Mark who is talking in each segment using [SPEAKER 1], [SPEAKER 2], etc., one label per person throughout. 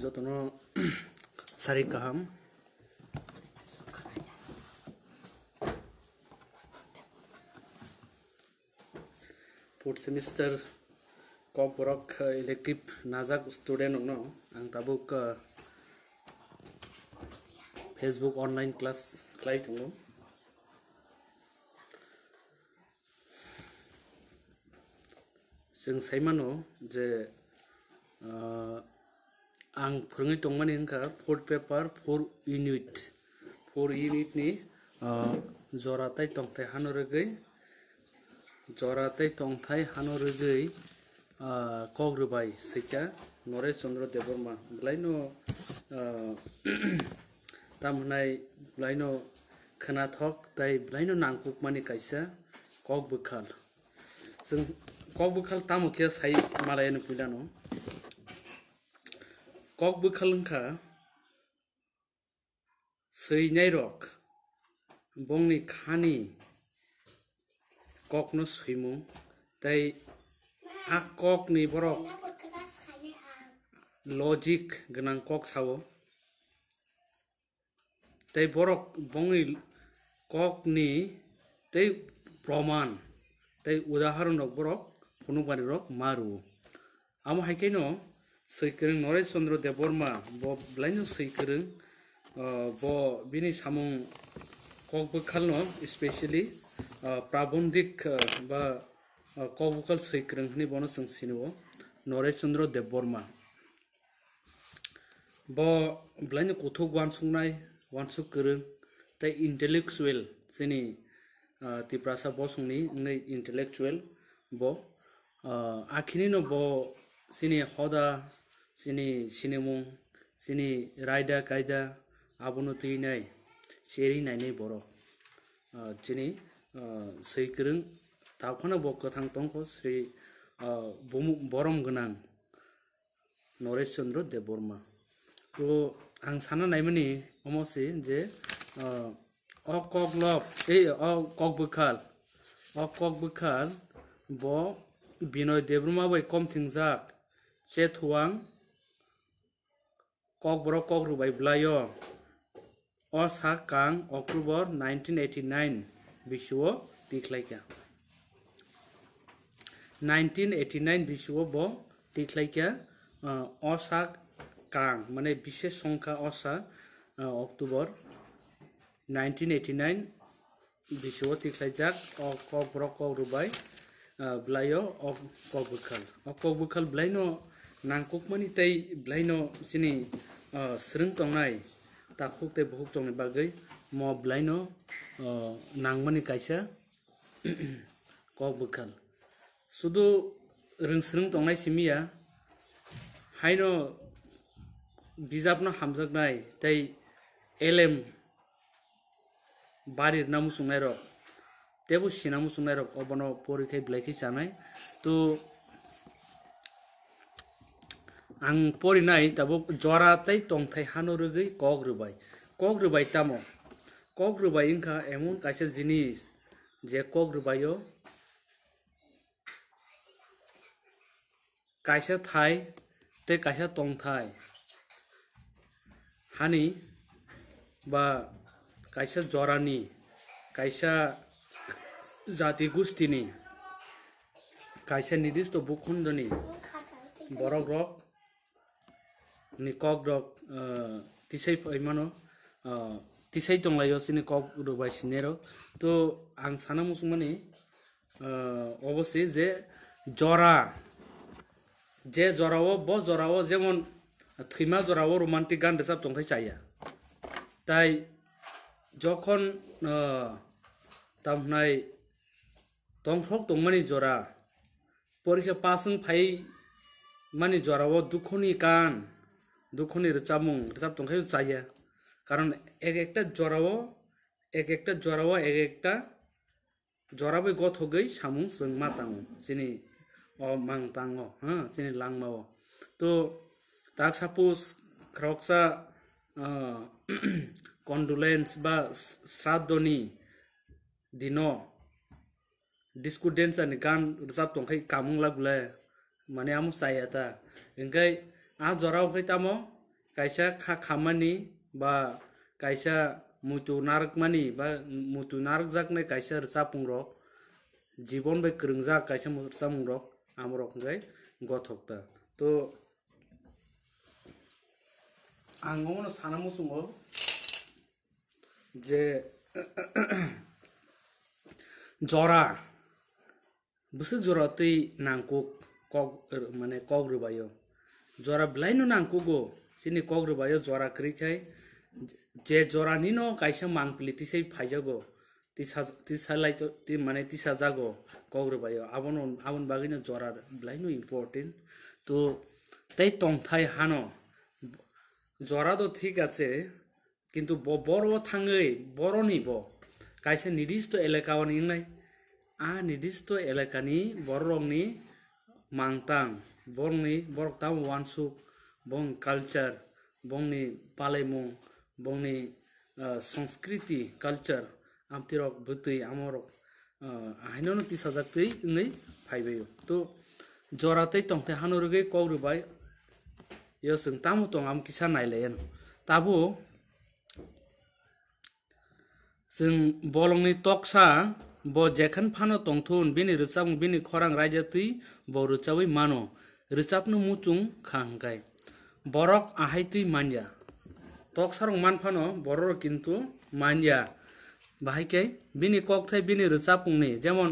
[SPEAKER 1] Zoto no sarikaham. Put semester kop rock elective nazak student no ang tabuk Facebook online class klai tungo. जों सायमानो जे आं फोरोंनाय दंमोन फर paper फर unit फर इउनिटनि जराथाय थंथाय हानरोगै जराथाय थंथाय हानरोगै कग्रोबाय सैथा नरेश चन्द्र देवबर्मा बुलायन' तामहोनाय बुलायन' खोनाथक दाय बुलायन' नांगुकमानि गायसा कक बोखाल जों कक बोखाल तामुखिया साय मालायनो फैला न' kok bu khalangkha srinai rok bongni khani kok no suimu tai a kok ni borok logic ganang kok sawo tai borok bongni kok ni tai প্রমাণ তাই উদাহরণ রক বরক কোনো বাড়ি রক মারু আমার হাইকেন सैकरों नरेश चन्द्र देव बर्मा ब ब्लाइनो सैकरं ब बिनि सामुं ककबोखालनो स्पेसियेलि प्राबन्धिक बा ककबोखाल सैकरं होननि बनो जों नरेश चन्द्र देव बर्मा ब ब्लाइनो कथ' वानसुंनाय वानसु गोरों तिप्रासा बसंनि नै ब आखिनी न' ब हदा सिनि सिनेमुं सिनि रायदा कायदा आबनतिनाय सेरिनायनि बर' सिनि सैगोरों दावखाना बगोथां दंख श्री बरम गोनां नरेश चन्द्र देबबर्मा তো आं सानना नायमोननि अमसे जे अ कक लब ए अ कक बोखाल अ कक बोखाल ब बिनय देब्रुमा बै कमथिंजाक चेथुवां কক বৰক কক ৰুবাই ব্লায় অ চাহ কাং অক্টোবৰ নাইনটিন এইটি নাইন বিশ্ব তিখলাইকা নাইনটিন এইটি নাইন বিশ্ব ব অ কাং মানে বিশেষ সংখ্যা অ চাহ অক্টোবৰ নাইনটিন এইটি নাইন বিশ্ব তিখলাইজাক অ কক বৰক কক ৰুবাই ব্লায়' অ কক বুখাল অ কক বুখাল বুলাই ন নাংকুকমানি তাই ব্লাইনো সিনি স্রং টংনাই তাকুক তাই বহুক টংনি বাগৈ ম ব্লাইনো নাংমানি কাইসা কক বখাল শুধু রংস্রং টংনাই সিমিয়া হাইনো বিজাবনো হামজাকনাই তাই এলেম বাড়ির নাম মুসুংনাই রক তেবো সিনা মুসুংনাই রক অবনো পরীক্ষায় ব্লাইখি জানাই তো आं परिनाय दाबो जरातै तंथाय हानो रोगै কক रोबाय কক रोबाय तामो কক रोबाय इंखा এমন কাছে জিনিস যে কক রুবাইও কাইসা থাই তে কাইসা তং থাই হানি বা কাইসা জরানি কাইসা জাতি গোষ্ঠী কাইসা নির্দিষ্ট ভূখণ্ডনি বড় গ্রহ ni kok rok uh, tisai paimano uh, tisai tonglai yo sini kok rok bai sinero তো আং সানা মুসলমানি অবশ্যই যে জরা যে জরাও ব জরাও যেমন থিমা জরাও রোমান্টিক গান রেসাব তংখাই চাইয়া তাই যখন তামনাই তংথক তংমানি জরা পরীক্ষা পাস ফাই মানে জরাও দুঃখনি কান দুখনের চামুং রিসাব তংখাই চাইয়া কারণ এক একটা জরাও এক একটা জরাও এক একটা জরাবে গত হগৈ সামুং সং তাঙ তাঙু চিনি অ মাং তাঙ হ্যাঁ চিনি লাংমাও তো তাক সাপোজ খ্রকসা কন্ডুলেন্স বা শ্রাদ্ধনি দিন ডিসকুডেন্স ডেন্স গান রেজাব তংখাই কামুং লাগুলে মানে আমি চাই এটা ওখাই আ জরাও হইতাম কাইসা খা খামানি বা কাইসা মুতু নারকমানি বা মুতু নারক যাক মে কাইসা রচা পুংর জীবন বাই ক্রংজা কাইসা রচা মুংর আমরক যাই গথকতা তো আঙ্গমন সানামু সুঙ্গ যে জরা বসে জরাতেই নাংকুক কক মানে কক রুবায় jora blaino nangkugo sini kogro bayo jora krikhai je jora nino kaisa mangpili tisei phaijago tisalai to ti mane tisajago kogro bayo abon abon bagino jora blaino important তো তাই টংথাই হানো জরা তো ঠিক আছে কিন্তু বড় থাঙৈ বড় নিব কাইসে নির্দিষ্ট এলাকাও নিনাই আ নির্দিষ্ট এলাকানি বড় রংনি মাংতাং bongni borok tam wansuk bong culture bongni palaimung bongni সংস্কৃতি কালচার আমতিরক বতৈ আমরক আহিনন তি সাজাকতৈ ইংই ফাইবাই তো জরাতৈ টংতে হানরগে কৌরবাই ইয়সং তামো টং আম কিসা নাইলায়ন তাবো जों बलंनि टक्सा ब जेखान फानो टंथुन बिनि रोजाबं बिनि खरां रायजातै ब रोजाबै मानो রিচাপনু মুচুং খাংকাই বরক আহাইতুই মানিয়া তক সারং মানফানো বড়র কিন্তু মানিয়া বাহাইকে বিনি ককথাই বিনি রিচাপুংনি যেমন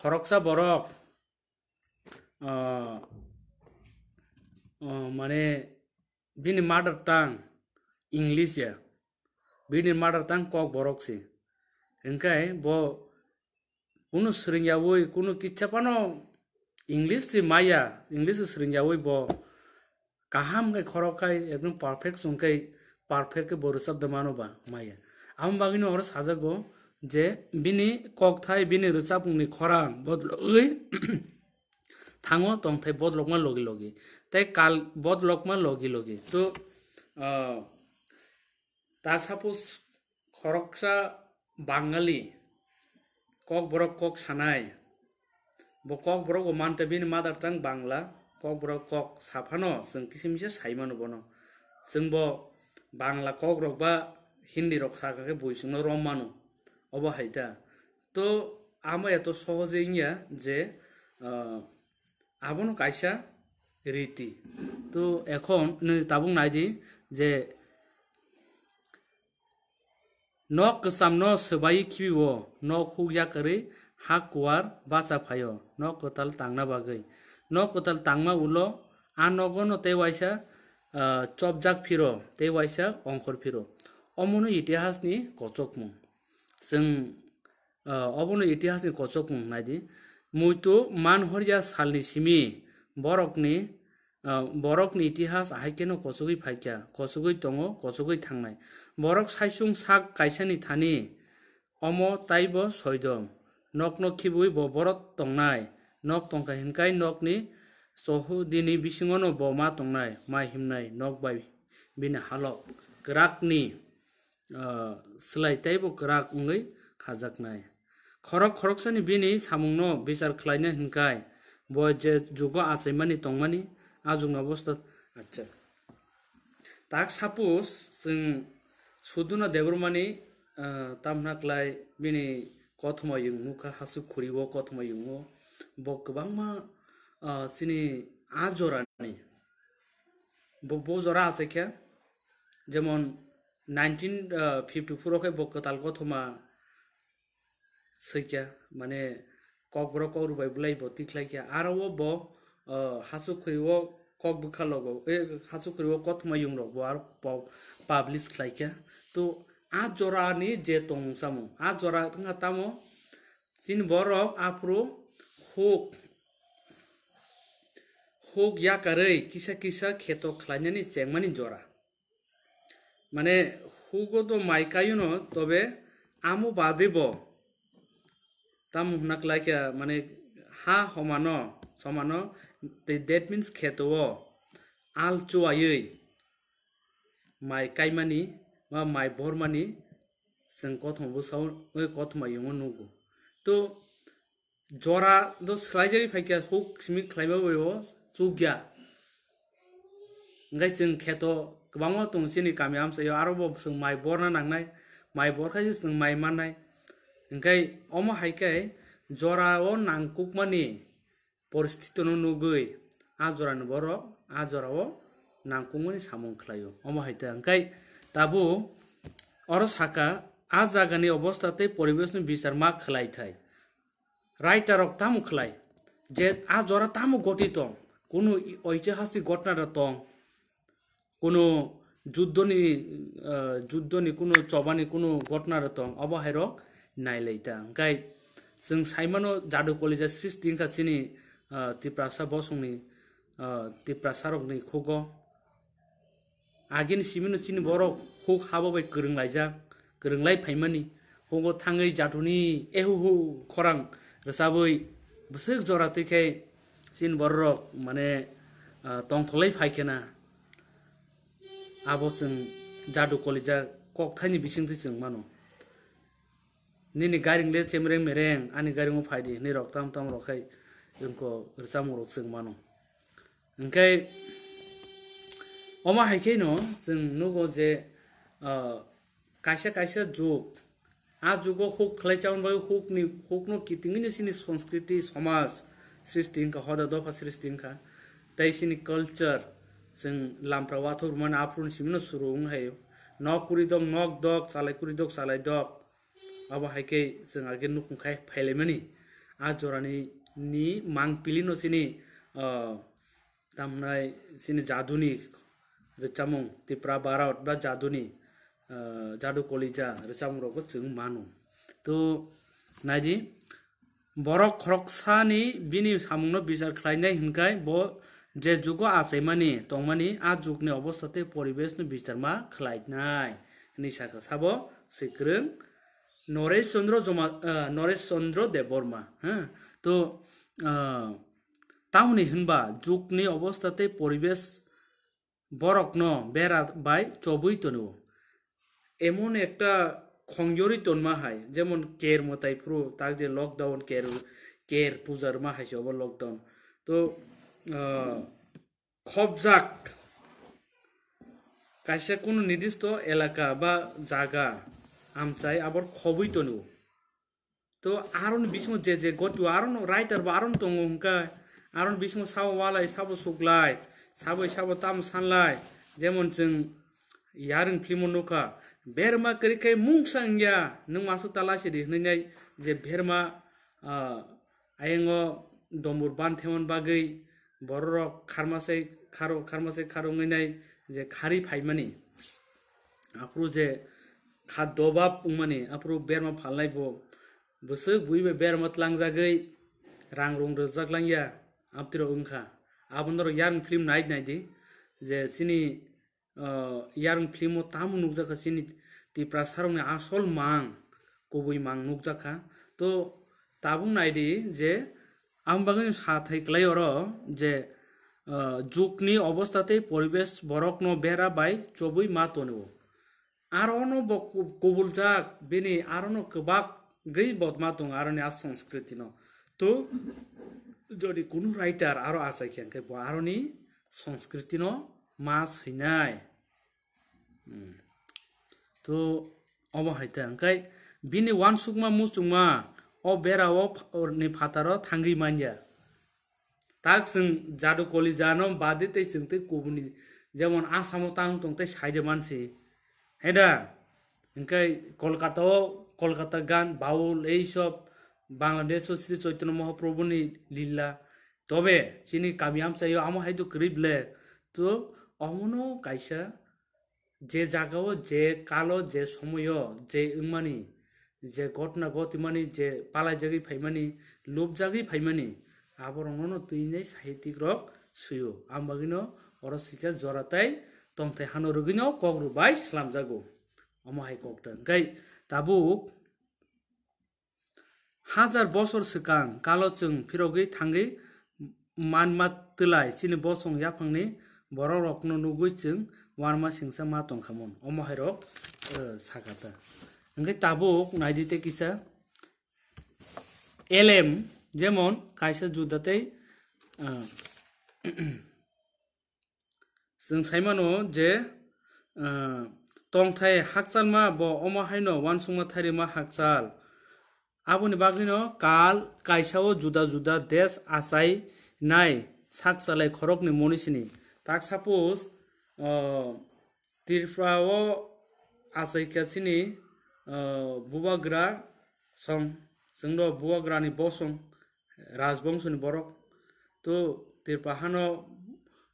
[SPEAKER 1] খরকসা বরক মানে বিনি মাদার টাং ইংলিশ বিনি মাদার টাং কক বরকসি ইনকাই ব কোনো শ্রিঙ্গাবই কোনো কিচ্ছাপানো ইংলিশ রি মাইয়া ইংলিশ স্রিঞ্জাওই ব কাহাম কে খরকাই একদম পারফেক্ট সঙ্কাই পারফেক্ট বড় শব্দ মানবা মাইয়া আম বাগিনি অর সাজাগো যে বিনি ককথাই থাই বিনি রিসাবুংনি খরাং বদলই থাঙো তংথাই বদলকমা লগি লগি তাই কাল বদলকমা লগি লগি তো তাক সাপোজ খরকসা বাঙালি কক বরক কক সানায় bo kok borok o manta bini madar tang bangla kok borok kok safano sung kisim se saimano bono sung bo bangla kok rok ba Hindi রক সাকাকে বইসিংল রমানো অবহাইতা তো আমার এত সহজে ইয়া যে আবনো কাইসা রীতি তো এখন তাবুং নাই দি যে ন কসাম ন সবাই খিবিব ন খুগিয়া করে হা কোৱাৰ বাচা ফায় ন কোঠাল টাংনা বাগৈ ন কোঠাল টাংমা উল আ নগণ ৱাইচা ৱাইছা চপজাক ফিৰ তে ৱাইচা অংশৰ ফিৰ অমনো ইতিহাসনি কচক মোং যোন অমনো ইতিহাসনি কচক মোং নাইদি মইতো মানহৰীয়া চালনি চিমি বৰকনি বৰকনি ইতিহাস আহাইকেনো কচুগৈ ফাইকা কচুগৈ টঙ কচুগৈ থাংনাই বৰক চাইচুং চাক কাইছানি থানি অম তাইব ছয়দম নক নক খিবুই বৰত টংনাই নক টংকাই নক নি চহু দিনী বিচিঙনো বমা টংনাই মাই হিমনাই নক বাই বিনে হালক গ্ৰাকনি সিলাইটাইব গ্ৰাক উঙি খাজাকনাই খৰক খৰকচানি বিনি চামুংনো বিচাৰ খালাইনে হিনকাই বয় যে যুগ আচাইমানি টংমানি আজুং অৱস্থাত আচ্ছা তাক চাপোজ যদুনা দেৱৰমানি তামনাকলাই বিনি kothma yungnu ka hasu khuriwo kothma yungo bo kwbangma sini a jorani bo bo jora আছে কে যেমন নাইনটিন ফিফটি ফোরকে বকতাল কথমা সৈকা মানে কগ্র কর বাইবলাই বতিক লাইকা আরও ব হাসু খুরিব কক বুখা লগ এ হাসু খুরিব কথমা ইউং লগ আর পাবলিশ লাইকা তো a jora ni je tong samu a jora tengah tamu sin borok apro hok hok ya kare kisa kisa kheto khlanya ni chengmani jora মানে হুগো তো মাইকায়ু ন তবে আমো বাদিব তাম হুনাক লাইকা মানে হা সমান সমান দ্যাট মিন্স খেতো আল চুয়াই মাইকাই মানি বা মাইভৰ মানি যেন কথমবো চাওঁ কথমাই নুগো তো জৰা তো চলাই যাবি ফাইকিয়া সুখ চিমিক খেলাইব পাৰিব চুগীয়া ओमफ्राय जों खेथ' गोबाङा दं जोंनि गामिया हामसायो आरोबाव जों माइ बरना नांनाय माइ बरखायसो जों माइ माननाय ओंखाय अमा हायखाय जराव नांगौमानि परिस्थितिनो नुगै आजरानो बर' आजराव नांगौमानि सामुं खालायो अमा हायथा ओंखाय તાબો અર શાખા આ જાગાની અવસ્થા તે પરિવેશની વિચારમાં ખલાઈ થાય રાઇટારક તામુ ખલાય যে আ জরা তামু গঠিত কোনো ঐতিহাসিক ঘটনাটা তো কোনো যুদ্ধনি যুদ্ধনি কোনো চবানি কোনো ঘটনার তো অবহের নাই লাইতা গাই जों साइमानो जादु कलेजा सृष्टि इंखासिनि तिप्रासा बसंनि तिप्रासारकनि खग' আগে সিমিনো চিনি বড় হুক হাবাই গরংলাই যাক গরংলাই ফাইমানি হুগো থাঙে জাতুনি এহু হু খরাং রসাবই বসুক জরাতে সিন বড় মানে টংথলাই ফাইকেনা আবো জাদু কলিজা কক থাইনি বিশিং চিং মানো নিনি গারিং লে চেমরে মেরেং আনি গারিং ফাইদি নি রক তাম তাম রকাই জনক মানো ওখাই अमा हाइखेनो जों नुगो जे कायसा कायसा जुग आ जुग हुक खालायचाउन बाय हुक नि हुक नो कितिंग नि सिनि संस्कृति समाज सृष्टिं का हदा दफा सृष्टिं का तैसिनि कल्चर जों लामप्रावा थुरमन आफ्रुन सिमिनो सुरुंग हायो न कुरि दग नक दग सालाय कुरि दग सालाय दग अब हाइके जों आगे नुखुं खाय फैलेमनि आ जोरानि नि मांग पिलिनो सिनि तामनाय सिनि जादुनि রেচামং তিপ্রা বারাট বা জাদুনি জাদু কলিজা রেচামং রক চিং মানু তো নাইজি বরক খরকসানি বিনি সামুংনো বিচার খাইনাই হিনকাই ব যে যুগ আছে মানে তংমানি আ যুগনি অবস্থাতে পরিবেশনি বিচার মা খাইনাই নিশাকে সাব সিক্রং নরেশ চন্দ্র জমা নরেশ চন্দ্র দেববর্মা হ্যাঁ তো তাহলে হিনবা যুগনি অবস্থাতে পরিবেশ বরক ন বেড়া বাই চবই তনু এমন একটা খঞ্জরি তন হয় যেমন কের মতাই পুরো তার যে লকডাউন কের কের পূজার মা হাইছে অব লকডাউন তো খবজাক কাইসা কোনো নির্দিষ্ট এলাকা বা জায়গা আমচাই আবার খবই তনু তো আর বিষ্ণু যে যে গতি আর রাইটার বা আর তঙ্গ হুঙ্কায় আরন বিষ্ণু সাবো ওয়ালাই সাবো সুগলায় सब सब तम सानलाय जेमन जों यारन फिल्म नुखा बेरमा करिखाय मुं सांगिया नों मासो तालासि जे बेरमा आयेङो दमुर बान थेमन बागै बर' रक खारमासै खार' जे खारि फाइमानि आफ्रु जे खा दबाब माने आफ्रु बेरमा फालनायब बोसो बुयबो बेरमा लांजागै रां रं रोजागलांया आमतिर ओंखा ಆಬಂದ್ರೆ ಯಾರನ್ನ ಫಿಲ್ಮ್ নাই ನಾಯ್ದು যে চিনি ইয়ারং ফিল্ম তাম নুকজাকা চিনি তি প্রাসারং আসল মাং কবই মাং নুকজাকা তো তাবুং নাইডি যে আমবাগিন সাথাই অর যে যুগনি অবস্থাতেই পরিবেশ বরক ন বেড়া বাই চবই মা তনেব আরনো কবুল যাক বেনি আরনো কবাক গেই বদমা তং আর আ সংস্কৃতি ন তো যদি কোনো রাইটার আরও আছে খেয়ালকে আরও সংস্কৃতি ন মাছ হইনাই তো অবহাইতে ওখাই বিনি ওয়ান সুকমা মু সুকমা অ বেড়াও নি ফাতার থাঙ্গি মানজা তাক সং জাদু কলি জানো বাদে তে সং তে কুবুনি যেমন আসামও তাং তং তাই সাইডে মানছি হেডা কলকাতা কলকাতাও কলকাতা গান বাউল এইসব বাংলাদেশ শ্রী চৈতন্য মহাপ্রভু নি লীলা তবে চিনি কামিয়াম চাই আমো হাইদু করিবলে তো অমনো কাইসা যে জায়গাও যে কালো যে সময় যে ইমানি যে ঘটনা গত ইমানি যে পালাই জাগি ফাইমানি লোভ জাগি ফাইমানি আবার অন্য তুই নেই সাহিত্যিক রক সুয়ো আমবাগিনো শিক্ষা জরাতাই তমথাই হানো রুগিনো কগ্রু বাই সালাম জাগো অমহাই ককটান গাই তাবুক হাজার বছর সকাং কালো ফিরগী থাঙ্গি মানমা তলাই চিনি বসং ইয়াফংনি বড় রকন নুগুইচং ওয়ারমা সিংসা মা তংখামন অমহেরক সাকাতা ওই তাবুক নাইদিতে কিসা এলএম যেমন কাইসা জুদাতে সাইমানো যে টংথাই হাকসালমা ব অমাহাইন ওয়ানসংমা থারিমা হাকসাল আবুনি বাকি কাল কাইসাও জুদা জুদা দেশ আসাই নাই সাক চালাই খরকনি মনীষী তাক সাপোজ তিরফাও আসাই কেসিনি বুবাগ্রা সং जों र' বসং बसं বরক তো तो तिरपाहानो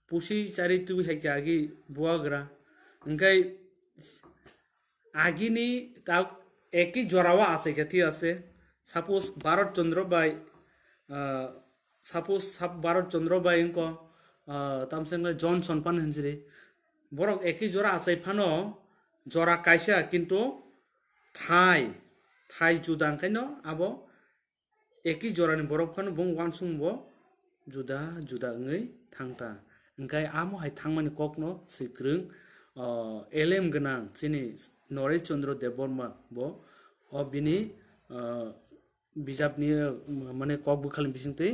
[SPEAKER 1] पुसि चारि तुबि हाइके आगि बुवाग्रा ओंखाय आगिनि ता एकी जरावा आसे आसे ସପୋଜ୍ ଭାରତ ଚନ୍ଦ୍ର ବାଇ ସପୋଜ୍ ଭାରତ ଚନ୍ଦ୍ର ବାଇଙ୍କ ତମ ସାଙ୍ଗରେ ଜନ୍ ସମ୍ପାନ ହେଞ୍ଚରେ ବରଂ ଏକ ଜରା ଆସାଇଫାନ ଜରା କାଇସା କିନ୍ତୁ ଥାଇ ଥାଇ ଯୁଦା କାଇନ ଆବ ଏକ ଜରାନି ବରଫ ଫାନ ବୁ ୱାନ୍ ସୁ ଜୁଦା ଜୁଦା ଅଙ୍ଗେ ଥାଙ୍ଗା ଅଙ୍କାଇ ଆମ ହାଇ ଥାଙ୍ଗ ମାନେ କକ୍ ନ ସିକ୍ରିଂ ଏଲେମ ଗନା ଚିନି ନରେଶ ଚନ୍ଦ୍ର ଦେବର୍ମା ବ ଅବିନି বিজাব নিয়ে মানে কক बिजाबनि माने ककबो खालाम बिसिंतै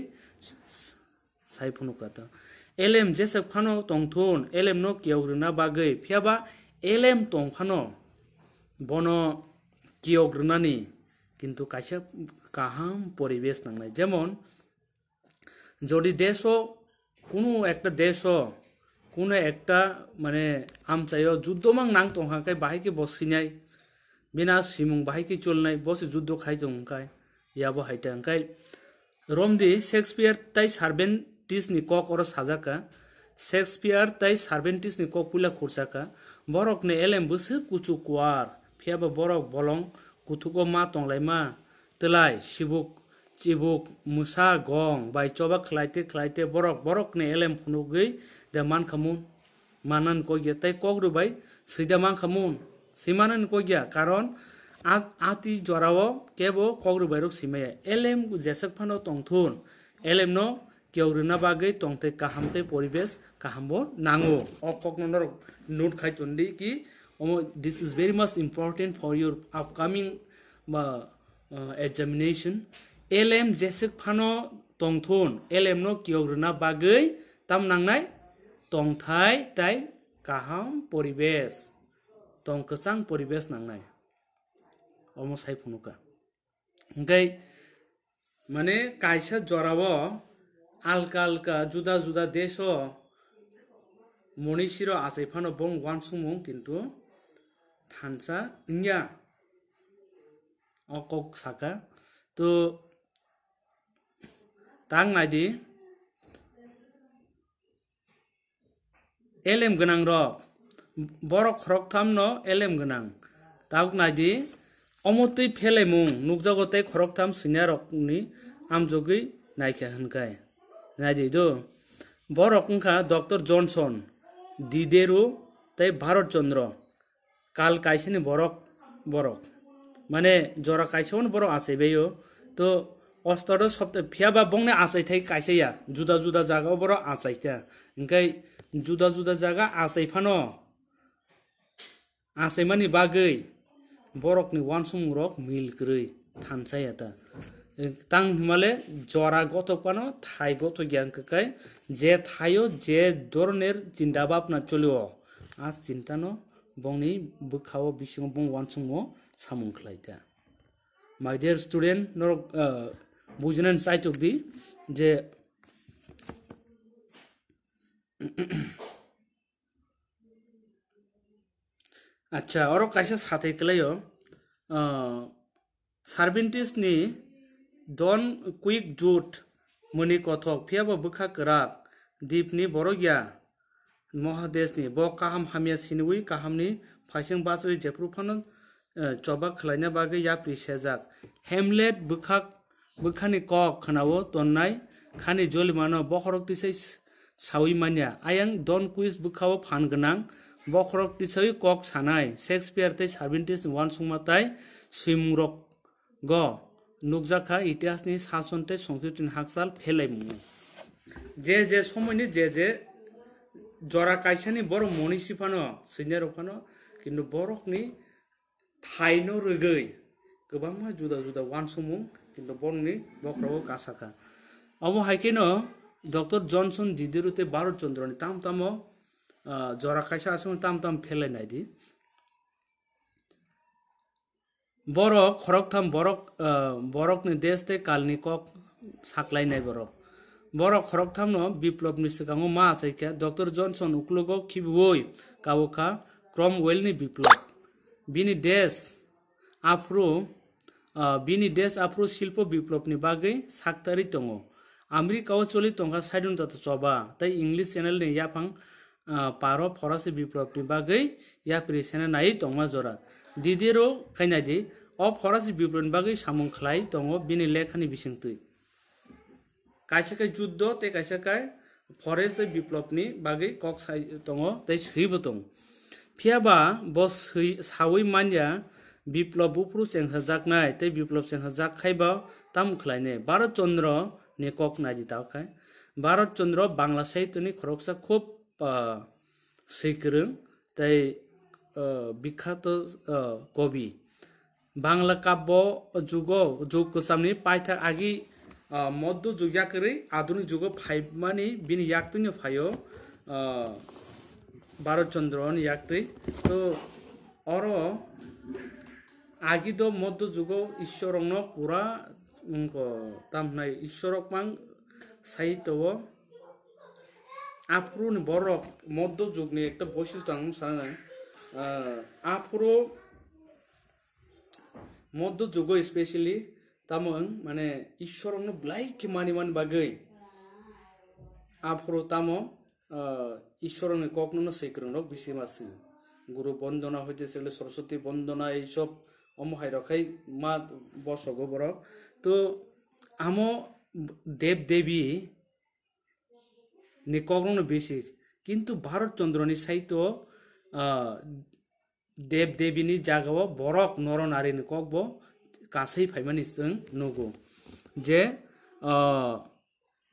[SPEAKER 1] सायफनकाता एलएम जे सेबखानो टंथुन एलएम न कियग्रोना ফিয়াবা फियाबा एलएम टंफानो बन कियग्रोनानि কিন্তু কাছে কাহাম পরিবেশ নাই যেমন যদি দেশ কোনো একটা দেশ কোনো একটা মানে আমচাইও যুদ্ধমাং নাং তংহাকায় বাহিকে বসিনাই বিনা সিমুং বাহিকে চলনাই বসে যুদ্ধ খাই তংকায় ইয়াবো হাইটা अंकाइल रोमदी शेक्सपियर ताई सार्वेंटिस नि कक और साजाका शेक्सपियर ताई सार्वेंटिस नि कक पुला खुरसाका बरक ने एलेम बुसु कुचु borok bolong बरक ma tonglai ma telai तलाई chibuk চিবুক gong bai choba khlaite খ্লাইতে borok borok বরক elem এলেম ফুনুগৈ man khamun খামুন মানান কই গিয়া তাই কক রুবাই সৈদা man khamun সিমানান কই গিয়া karon আঁতি জ্বৰাব কেৱ কগ্ৰু ভৈৰৱ চিমেয়ে এলেম জেচক ফান টংথোন এলেম ন কেউৰুনা বাগে টংতে কাহামতে পৰিৱেশ কাহাম নাঙো অ কক নোট খাই তন্দি কি this is very much important for your upcoming এল এম এলেম জেচক ফান টংথোন এলেম ন কেউৰুনা বাগে তাম নাংনাই টংথাই তাই কাহাম পৰিৱেশ টংকচাং পৰিৱেশ নাংনাই अमसायफुनुका ओमफ्राय माने कायसा जराव आलका आलका जुदा जुदा देश मनिषिर आसाइफानो बं वान सुमुं किन्तु थानसा इया অকক সাকা তো তাং নাইদি এলএম গোনাং রক বড় খরক থাম ন এলএম গোনাং তাক নাইদি অমতই ফেলেমু মুং নুকজাগতে খরকথাম সিনিয়া রকমনি আমযোগী নাইকা হনকায় নাইদি দো বড় ডক্টর জনসন দিদেরু তাই ভারতচন্দ্র কাল কাইছেনি বরক বরক মানে জরা কাইছেন বড় আছে বেয়ো তো অস্ত্র সপ্তাহ ফিয়াবা বংনে আচাই থাই কাইসাইয়া জুদা জুদা জায়গাও বড় আচাইতা ওঙ্কাই জুদা জুদা জায়গা আচাইফানো মানে বাগৈ borokni uansumrok milkrui thansai eta tang himale jora gotopano thai goto gyan kakai je thayo je dorner jindabapna cholio আজ চিন্তানো বংনি বুখাও বিসং বং ওয়ানসংও সামুং খ্লাইতা মাই ডিয়ার স্টুডেন্ট নর বুঝনেন সাইট অব দি যে আচ্ছা আরও কাছে সাথে কলেও সার্ভেন্টিস দন কুইক জুট মনি কথক ফিয়াব বুখা কাক দ্বীপনি বড়গিয়া মহাদেশনি ব কাহাম হামিয়া সিনুই কাহামনি ফাইসং বাস ওই জেপ্রুফান জবা খালাইনা বাকে ইয়া প্রিসেজাক হেমলেট বুখা বুখানি কক খনাও তন্নাই খানি জলিমানো বহরক দিছে সাউইমানিয়া আয়ং দন কুইস বুখাও ফানগনাং গনাং বখরক তিসই কক সানাই শেক্সপিয়ার তাই সার্ভেন্টিস ওয়ান সুমাতাই সিমরক গ নুকজাখা ইতিহাসনি শাসনতে সংস্কৃতিন হাকসাল ফেলাই মু যে যে সময়নি যে যে জরা কাইসানি বড় মনীষীফানো সিনিয়র ওখানো কিন্তু বরকনি থাইনো রোগৈ গোबां जुदा जुदा ওয়ান সমুং কিন্তু বরনি বক্রাও কাসাকা অবহাইকেন ডক্টর জনসন জিদেরুতে ভারতচন্দ্রনি তাম তামো jora kaisa asung tam tam phelai nai di borok khorok tham borok borok ne des te kal ni kok saklai nai borok borok khorok tham no biplob ni sikango ma chai kya dr johnson uklogo kib woi kawoka krom wel ni biplob bini des afro bini des afro silpo biplob ni bagai saktari tongo amrikao choli tongka saidun tata choba tai english channel ne yapang পাৰ ফৰাচী বিপ্লৱ নিবাগৈ ইয়াৰ পিছনে নাই টঙা জৰা দিদিৰো খাইনাইদি অ ফৰাচী বিপ্লৱ নিবাগৈ চামুং খেলাই টঙ বিনি লেখানি বিচিংটুই কাইছে কাই যুদ্ধ তে কাইছে কাই ফৰেষ্ট বিপ্লৱনি বাগৈ কক চাই টঙ তাই চুহিব টং ফিয়াবা বৈ চাৱৈ মানিয়া বিপ্লৱ উপৰু চেংহাজাক নাই তে বিপ্লৱ চেংহাজাক খাইব তাম খেলাইনে ভাৰত চন্দ্ৰ নে কক নাই যি তাৱ খাই ভাৰত চন্দ্ৰ বাংলা সাহিত্যনি খৰকচা খুব শেখরং তাই বিখ্যাত কবি বাংলা কাব্য যুগ যুগ কসামনি পাইথার আগে মধ্য যুগিয়া করে আধুনিক যুগ ফাইমানি মানে বিনি ইয়াকতিনি ফাইও ভারতচন্দ্রন ইয়াকতে তো অর আগে তো মধ্য যুগ ঈশ্বরং পুরা তামনাই ঈশ্বরক মাং সাহিত্য 앞으로는 뭐라 뭐도 죽네 일단 보시지도 않는 사람은 어, 앞으로 মধ্য যুগ স্পেশালি তামং মানে ঈশ্বরংনো ব্লাই কি মানিমান বাগৈ আফরো তাম ঈশ্বরংনি কখনো সেইক্রংনো বিসিমাসি গুরু বন্দনা হইতে সেগুলো সরস্বতী বন্দনা এইসব অমহাই রখাই মা বসগ বরক তো আমো দেব দেবী কখনো বেশি কিন্তু ভারতচন্দ্রনী সাহিত্য দেব দেবীनि जागाव बरक नर नारिनि ककबो गासै फाइमानिसजों नगौ जे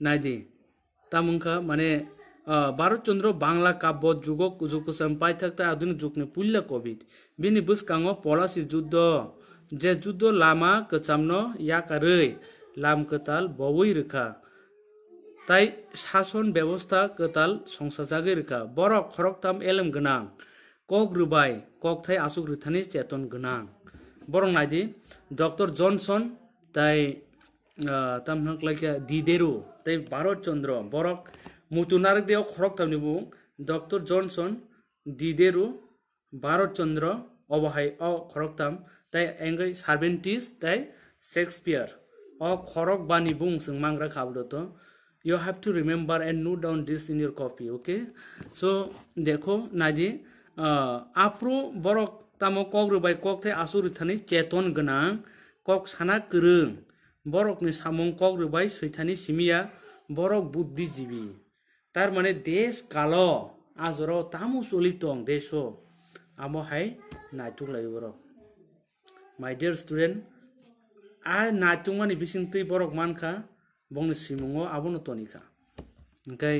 [SPEAKER 1] नायदि তামুংখা মানে ভারতচন্দ্র বাংলা কাব্য যুগক যুগসম পাই থাকতে আধুনিক যুগনে পুল্লা কবিদ বিনি বুসকাঙ্গ পলাশি যুদ্ধ যে যুদ্ধ লামা কচামন ইয়াকারৈ লাম কতাল বউই রেখা তাই শাসন ব্যৱস্থা কতাল সংসার জাগে রেখা বড় খরকতাম এলম গনাং কক রুবাই কক থাই আসুক রুথানি চেতন গনাং বড় নাইদি ডক্টর জনসন তাই তাম হক লাগে দিদেরু তাই ভারত চন্দ্র বড় মুতুনারক দেও খরকতাম নিব ডক্টর জনসন দিদেরু ভারত চন্দ্র অবহাই অ খরকতাম তাই এঙ্গে সার্ভেন্টিস তাই শেক্সপিয়ার অ খরক বাণী বুং সঙ্গমাংরা খাবলতো you have to remember and note down this in your copy okay so dekho naje apro borok tamo kogru bai kok the asuri thani cheton gnan kok sana kurung borok ni samong kogru bai soithani simiya borok buddhi jibi tar mane desh kalo azoro tamu solitong desho amo hai natuk lai borok my dear student a natungani bisintui borok mankha bongni simungo abono tonika okay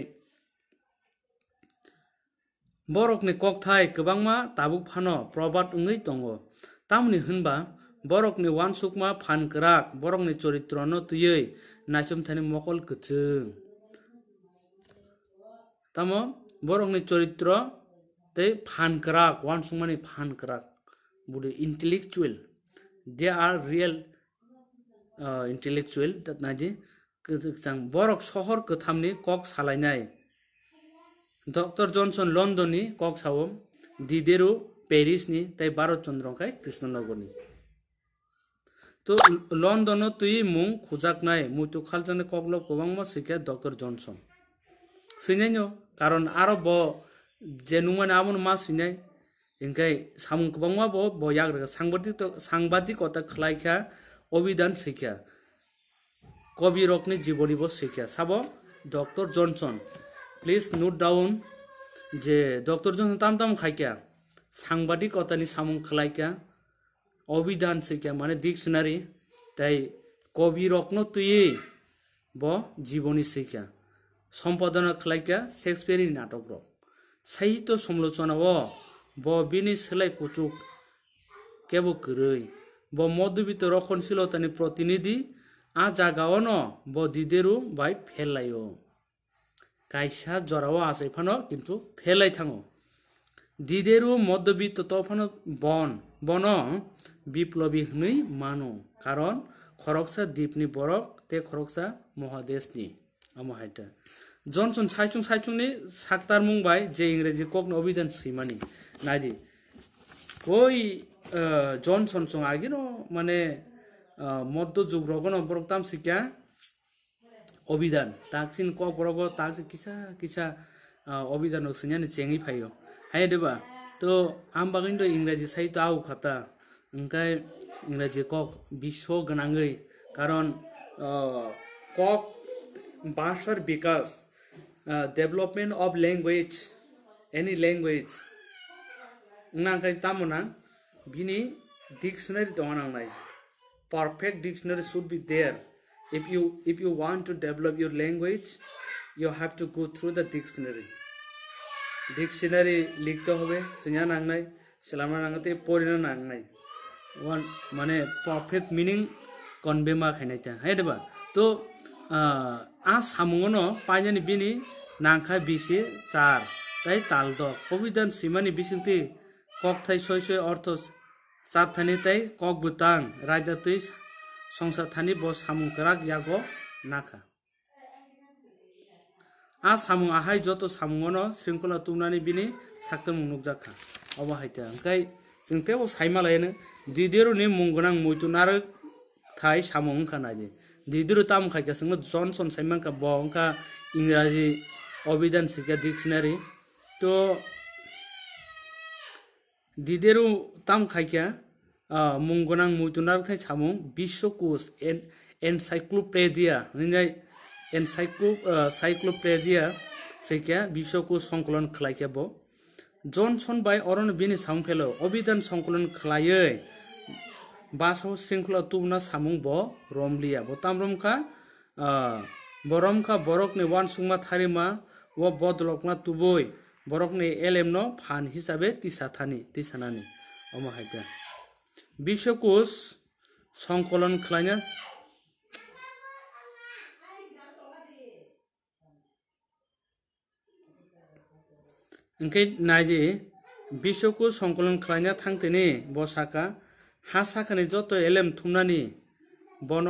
[SPEAKER 1] borokni kok thai kwbangma tabuk phano probat ungui tongo tamni hinba borokni wansukma phankrak borokni choritro no tuyei naisumthani mokol kuchung tamo borokni choritro tei phankrak wansukmani phankrak budi intellectual they are real uh, intellectual tatnaji जों बरक सहर गोथामनि कक सालायनाय doctor Johnson लण्डननि कक सावम दिदेरु पेरिसनि ताइ भारत चन्द्रखाय कृष्णनगरनि তো London তুই মুং খুজাক নাই মুই তো খালজানে কগল কবাং মা শিখে ডক্টর জনসন সিনাই কারণ আরো ব যে নুমান আমন মা সিনাই ইনকাই সামুং কবাং মা ব বয়াগ সাংবাদিক সাংবাদিকতা খালাইখা অভিধান শিখা কবি রগ্নি জীবনীব শিক্ষা চাব doctor Johnson please note down যে ডক্টর জনসন তাম তাম খাইকা সাংবাদিকতানি সামুং খালাইকা অবিধান শিক্ষা মানে ডিকশনারি তাই কবি রগ্ন তুই ব জীবনী শিক্ষা সম্পাদনা খালাইকা শেক্সপিয়ারনি নাটক রক সাহিত্য সমালোচনা ও ব বিনি সেলাই কুচুক কেব কই ব মধ্যবিত্ত রক্ষণশীলতানি প্রতিনিধি আ জাগাও ন ব বদিদেরও বাই ফেলায়ও কাইসা জরাও আছে এফান কিন্তু ফেলাই থাঙো দিদেরও মধ্যবিত্ত ফান বন বন বিপ্লবী হই মানো কারণ খরকসা দ্বীপনি বরক তে খরকসা মহাদেশনি আমহাইটা জনসন সাইচুং সাইচুংনি সাক্তার মুং বাই যে ইংরেজি কগ্ন অভিধান সৈমানি নাই দি ওই জনসন চং আগে মানে মধ্যযুগ রগন অপরক্তাম শিক্ষা অভিধান তাকসিন কক রগ তাক কিসা কিসা অভিধান সিনানি চেঙি ফাইও হাই দেবা তো আম বাগিন তো ইংরাজি সাহিত্য আউ খাতা ওঙ্কাই ইংরাজি কক বিশ্ব গনাঙ্গই কারণ কক ভাষার বিকাশ development of language any language ওনাঙ্কাই তামনা বিনি ডিকশনারি দङ नांनाय perfect dictionary should be there if you if you want to develop your language you have to go through the dictionary dictionary likhte hobe sunya সিনা নাংনাই সেলামা নাঙাতে পরিণা নাংনাই ওয়ান মানে পারফেক্ট মিনিং কনভে মা খাইনাইতা হ্যাঁ দেবা তো আ সামুনো পাইজানি বিনি নাংখা বিশে চার তাই তাল দ কবিদান সীমানি বিশিংতি কক থাই ছয় ছয় অর্থ সাবধানী তাই কক বুতাং রাজা তুই সংসার থানি ব সামু করাক ইয়াগো নাখা আ সামু আহাই যত সামুগন শৃঙ্খলা তুমনানি বিনি সাক্তর মুনুক জাখা অবহাইতা ওমকাই जोंथायाव सायमालायानो दिदेरुनि मुंगोनां मैथुनारो थाइ साम' ओंखानादि दिदेरु तामखायखा सोङो जनसन सायमांखा बंखा इंराजि अबिदान सिखा डिक्सनारि थ' দিদেরও তাম খাইকা মুগোনাং মুইতুনার থাই সামুং বিশ্বকোষ এন এনসাইক্লোপ্রেডিয়া নিনাই এনসাইক্লো সাইক্লোপ্রেডিয়া সেইকা বিশ্বকোষ সংকলন খাইকাব জনসন বাই অরণ বিনি সামুং ফেলো অভিধান সংকলন খালাयै বাসাও শৃঙ্খলা তুমনা সামুং ব রমলিয়া বতামরমকা বরমকা বরকনি ওয়ান সুংমা থারিমা ও বদলকনা তুবই বরকনি এলেমন ফান হিসাবে তিসাথানি তিসানানি অমাহাইতা বিশ্বকোষ সংকলন খালাইনা ओंखाय नायजे बिश्वखौ संकलन खालायना थांतेनि बसाका हा साखानि जत' एलेम थुमनानि बन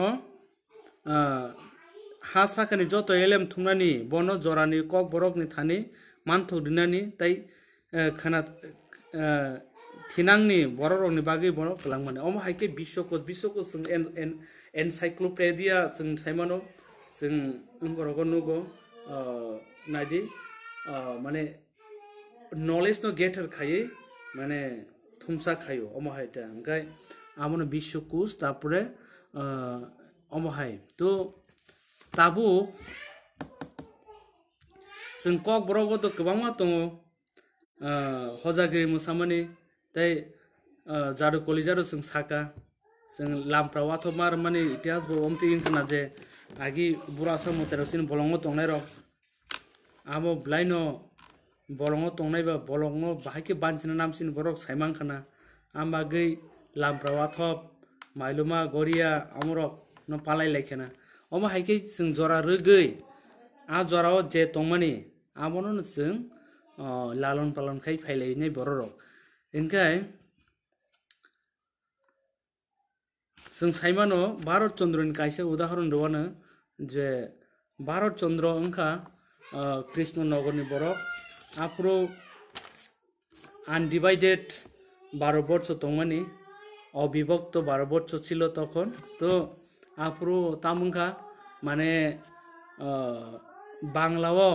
[SPEAKER 1] हा साखानि जत' एलेम थुमनानि बन जरानि कक बरकनि थानि मानथावदोनानि दाय खाना थिनांनि बर' रावनि बागै बर' खालामनानै अम हायखे बिश्वकस बिश्वकस जों एन एन एनसाइक्ल'पेडिया जों सायमानो जों नंगरगो नुगो नायदि माने नलेज न गेटर खायो माने थुमसा खायो अमहायता ओमफ्राय आमनो बिश्वकस तारपरे अमहाय त' ताबुक जों कक बरगद गोबां दङ हजागिरि मोसामानि दाय जारु कलेजारु जों साका जों लामफ्रा वाथमार माने इतिहास बमति इंखना जे आगि बुरा समतर सिन बलङ दंनाय र आमो ब्लाइनो बलङ दंनाय बा बलङ बाहाखे बानसिन नाम सिन बरक सायमां खाना आम बागै लामफ्रा वाथब माइलुमा गरिया आमरक न पालाय लायखना अमा हायखै जों जरा रोगै आ जराव जे दंमानि আমন जों লালন পালন খাই ফাইলাই বড় রক এনকাই जों সাইমানো ভারত চন্দ্রনি কাইসে উদাহরণ রোয়ানো যে ভারত চন্দ্র অঙ্কা কৃষ্ণনগরনি বড় আপ্রো আনডিভাইডেড ভারতবর্ষ তংমানি অবিভক্ত ভারতবর্ষ ছিল তখন তো আপ্রো তামুঙ্কা মানে বাংলাও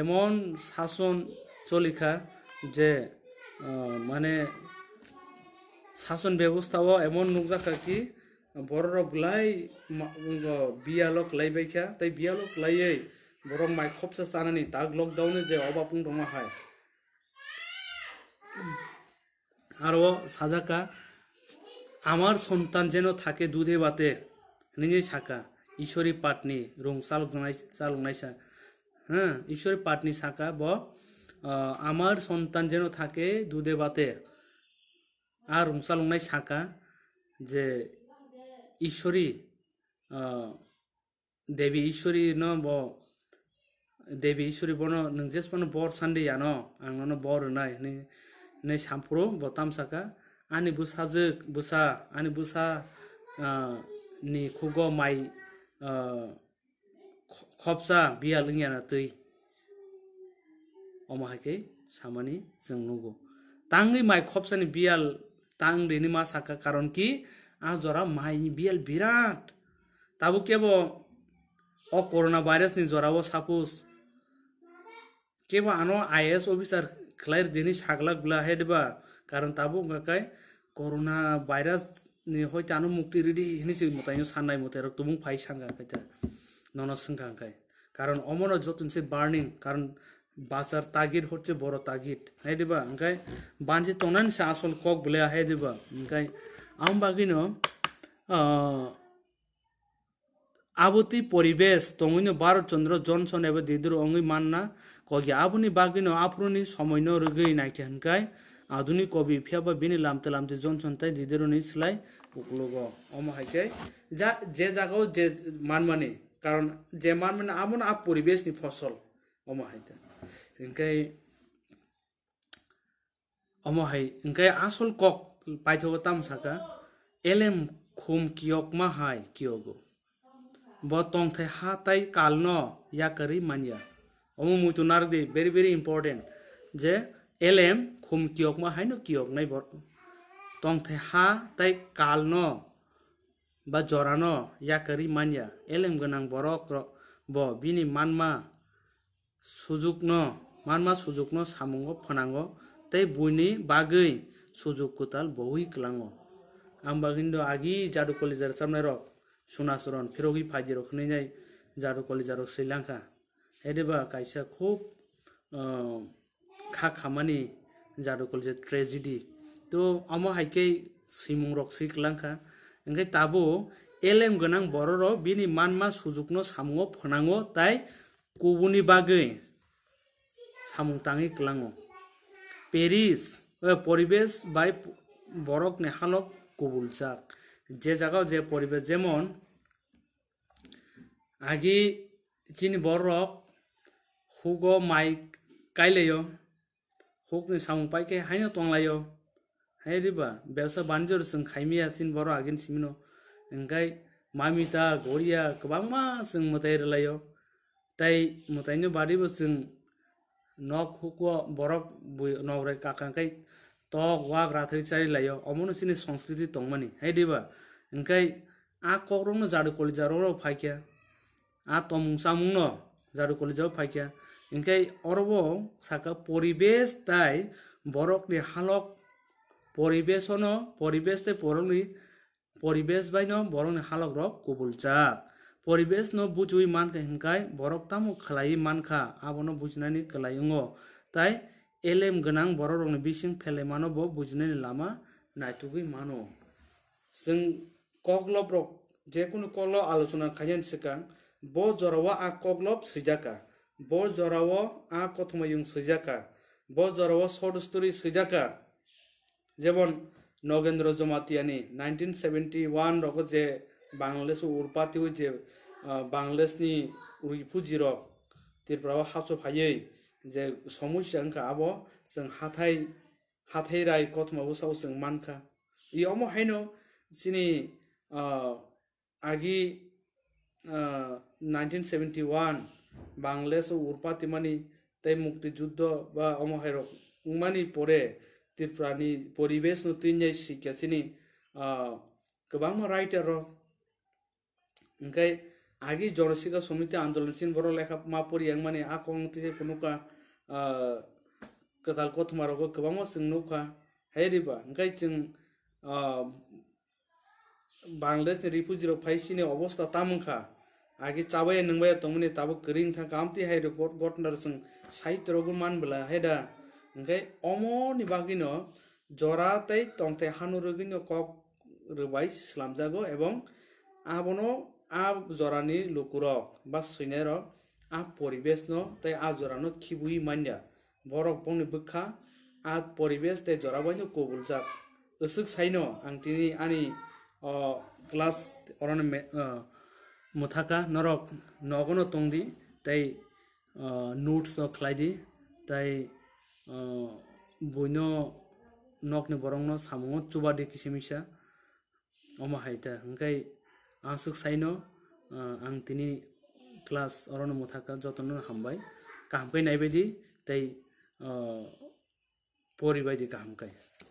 [SPEAKER 1] এমন শাসন চলিখা যে মানে শাসন ব্যবস্থাও এমন নুকজাখা কি বড়রক লাই বিয়ালক লাইবাইখা তাই বিয়ালক লাইयै বড় মাই খবসা চানানি তাক লকডাউনে যে অভাব দমা হয় আরও সাজাকা আমার সন্তান যেন থাকে দুধে বাতে নিজে সাকা ঈশ্বরী পাটনি রং চালক চালক নাইসা হ্যাঁ ঈশ্বরের পাটনি শাখা ব আমার সন্তান যেন থাকে দুধে বাতে আর রুমসালংনাই শাখা যে ঈশ্বরী দেবী ঈশ্বরী ন ব দেবী ঈশ্বরী বন নংজেস মানে বর সান্দি আন আংন বর নাই नै বতাম শাখা আনি বুসা জুসা আনি বুসা নি খুগ মাই माइ खबसा बिया लिंगना तुई अमाहाके सामानी जों नुगु तांगै माय खबसानि बियाल तांगदैनि मा साका कारण कि आ जरा माय बियाल बिराट ताबु केबो ओ कोरोना भाइरस नि जराव सापुस केबो आनो आईएस अफिसर क्लियर दिनि सागला गुला हेडबा कारण ताबु गकाय कोरोना भाइरस नि होय तानो मुक्ति रेडी हिनिसि मतायो सानाय मते रक्तबुं फाइ सांगा कायता জনসংখ্যাকে কারণ যতন সে বার্নিং কারণ বাঁচার তাগিদ হচ্ছে বড় তাগিদ হ্যাঁ দেবা ওখানে বাঞ্জি তনান সে আসল কক বলে হ্যাঁ দেবা ওখানে আম বাগিন আবতি পরিবেশ তঙ্গিন ভারতচন্দ্র জনসন এবার দিদুর অঙ্গি মান্না কগি আপনি বাগিন আপনি সময় রুগই নাই হানকায় আধুনিক কবি ফিয়া বা বিনি লামতে লামতে জনসন তাই দিদুর নি সেলাই উকলগ অম হাইকে যা যে জায়গাও যে মানমানি কারণ জেমান মানে আমন আপ পরিবেশ নি ফসল অমাহাইতা ইনকাই অমাহাই ইনকাই আসল কক পাইথব তাম সাকা এলেম খুম কিয়ক মা হাই কিয়গো ব তং থাই হা তাই কাল ন ইয়া করি মানিয়া অমু মুই তো নার দে ভেরি ভেরি ইম্পর্টেন্ট যে এলেম খুম কিয়ক মা হাই ন কিয়ক নাই বর তং থাই হা তাই কাল ন বা জৰানো ইয়াকৰি মানিয়া এলেম গোনাং বৰক ৰ ব বিনি মানমা সুযোগ ন মানমা সুযোগ ন চামুগ ফনাঙ তেই বুইনি বাগৈ সুযোগ কোতাল বহি কলাঙ আমবা কিন্তু আগি জাদু কলেজাৰ চামনাই ৰক সোণাচৰণ ফিৰগী ফাইদি ৰখনাই জাদু কলেজাৰক শ্ৰীলংকা এদেবা কাইছা খুব খা খামানি জাদু কলেজৰ ট্ৰেজেডি তো আমাৰ হাইকেই চিমুং ৰক্সি কলাংখা ओंखाय ताबो एलेम गोनां बर' र' बिनि मान मा सुजुगनो सामुङाव फोनाङो ताय गुबुननि बागै सामुं ताङै क्लाङो পেরিস পরিবেশ বাই বরক নেহালক কবুলচাক যে জায়গাও যে পরিবেশ যেমন আগে চিনি বরক হুগ মাই কাইলেয় হুকনি সামুং পাইকে হাইনো টংলায় হাইবা ব্যবসা বাণিজ্য সঙ্গ খাইমি আসিন বড় আগিন সিমিন ওই মামিতা গড়িয়া গবাং সঙ্গ মতাই রায় তাই মতাইন বাড়ি সঙ্গ ন খুক বরক নাই কাকাঙ্কাই টক ওয়াক রাথারি চারি লাইও অমন সিনে সংস্কৃতি দমানি হাইবা ওই আ কক্রম জাড়ু কলিজার ফাইকা আ তমুং সামুং জাড়ু কলিজাও ফাইকা ওই অরব সাকা পরিবেশ তাই বরকনি হালক পৰিৱেশন পৰিৱেশ বৰণি পৰিৱেশ বাইন বৰণি শালক ৰ কবুলজাক পৰিৱেশ ন বুজুই মানকা হিংকাই বৰক তামো খেলাই মানকা আবন বুজিনাই খেলাই অঙ তাই এলেম গোনাং বৰ ৰং বিচিং ফেলেমানো ব বুজিনাই লামা নাইটুকুই মানো যোন কগলব ৰ যিকোনো কল আলোচনা খাইন চিকাং ব জৰাৱ আ কগলব চুইজাকা ব জৰাৱ আ কথমায়ং চুইজাকা ব জৰাৱ চৰ্ট ষ্টৰি চুইজাকা যেমন নগেন্দ্র জমাতিয়ানি নাইনটিন সেভেন্টি ওয়ান রক যে বাংলাদেশ উরপাতি যে বাংলাদেশনি উইফুজি রক তিরপ্রাও হাচফাयै যে সমস্যাঙ্কা আবো जों হাথাই হাথাই রাই কথমাবো সাও जों মানকা ইয়মো হাইনো সিনি আগি নাইনটিন সেভেন্টি ওয়ান বাংলাদেশ উরপাতি মানি তাই মুক্তিযুদ্ধ বা অমহাই রক মানি পরে त्यो प्राणी परिवेश नु तिन्यै सिक्या चिनि गोबां राइटार ओंखाय आगि जनशिका समिति आन्दोलन चिन बर' लेखा मा परियां माने आखंथि कुनुका गोदाल कथमारखौ गोबां सोंनौखा हैरिबा ओंखाय जों बांलादेश रिफिउजिराव फाइसिनि अबस्था तामुखा आगे चाबाय नोंबाय तमने ताबो करिं था कामति हाय रिपोर्ट गटनर जों साहित्य रगु मानबला हैदा ओमफ्राय अमनि बागिनो जरातै तंथै हानुरुगिनो कक रोबाय स्लामजागो एबं आबनो আ জরানি লুকুরক বা সৈনের আ পরিবেশ ন তাই আ জরানো খিবুই মান্যা বরক বংনি বক্ষা আ পরিবেশ তাই জরাবাইন কবুল যাক অসুক সাইন আং তিনি আনি ক্লাস অরণ মুথাকা নরক নগন তংদি তাই নোটস খ্লাইদি তাই বৈন নক নে বৰং ন চামুঙত চুবা দে কিছে মিছা অমা হাইতা এনেকৈ আঁচুক চাই ন আং তিনি ক্লাছ অৰণ মথাকা যতন হামবাই কাহামকাই নাইবাই তাই পৰিবাই দি কাহামকাই